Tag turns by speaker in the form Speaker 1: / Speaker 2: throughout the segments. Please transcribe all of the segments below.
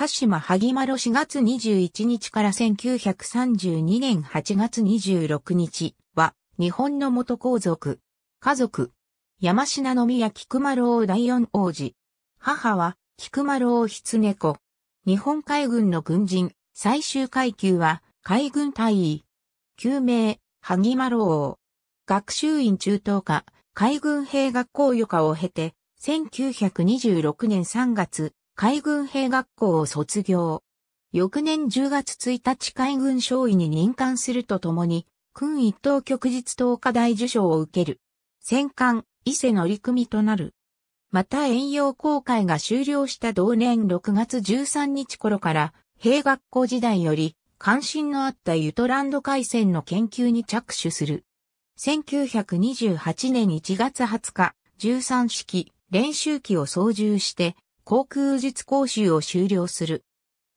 Speaker 1: 鹿島萩丸4月21日から1932年8月26日は、日本の元皇族、家族、山品宮菊丸王第四王子。母は、菊丸王狐子。日本海軍の軍人、最終階級は、海軍隊員。救命、萩丸王。学習院中等科、海軍兵学校予科を経て、1926年3月、海軍兵学校を卒業。翌年10月1日海軍少尉に任官するとともに、軍一等旭日等課大受賞を受ける。戦艦、伊勢乗組となる。また遠洋航海が終了した同年6月13日頃から、兵学校時代より、関心のあったユトランド海戦の研究に着手する。1928年1月20日、13式練習機を操縦して航空術講習を修了する。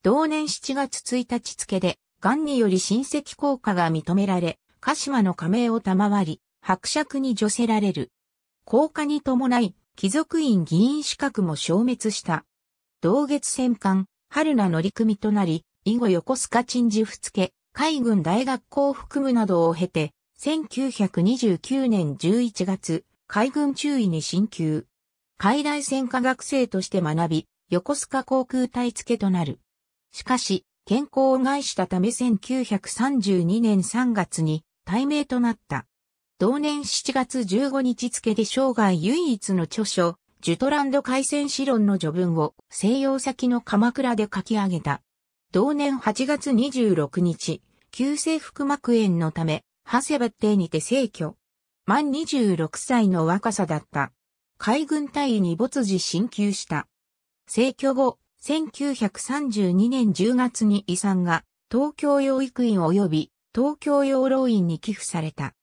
Speaker 1: 同年7月1日付で、ガンにより親戚効果が認められ、鹿島の加盟を賜り、伯爵に除せられる。降下に伴い、貴族院議員資格も消滅した。同月戦艦、春名乗組となり、以後横須賀鎮守付け、海軍大学校含むなどを経て、1929年11月、海軍中尉に進級。海大専科学生として学び、横須賀航空隊付となる。しかし、健康を害したため1932年3月に対名となった。同年7月15日付で生涯唯一の著書、ジュトランド海戦史論の序文を西洋先の鎌倉で書き上げた。同年8月26日、急性腹膜炎のため、長谷部邸にて逝去。満26歳の若さだった。海軍大尉に没時進級した。逝去後、1932年10月に遺産が東京養育院及び東京養老院に寄付された。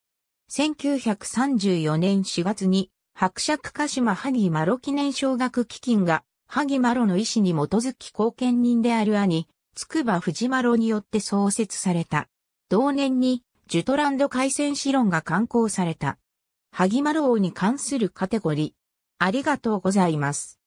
Speaker 1: 1934年4月に伯爵鹿島萩丸記念奨学基金が萩丸の意思に基づき貢献人である兄、筑波藤丸によって創設された。同年にジュトランド海戦史論が刊行された。萩丸王に関するカテゴリありがとうございます。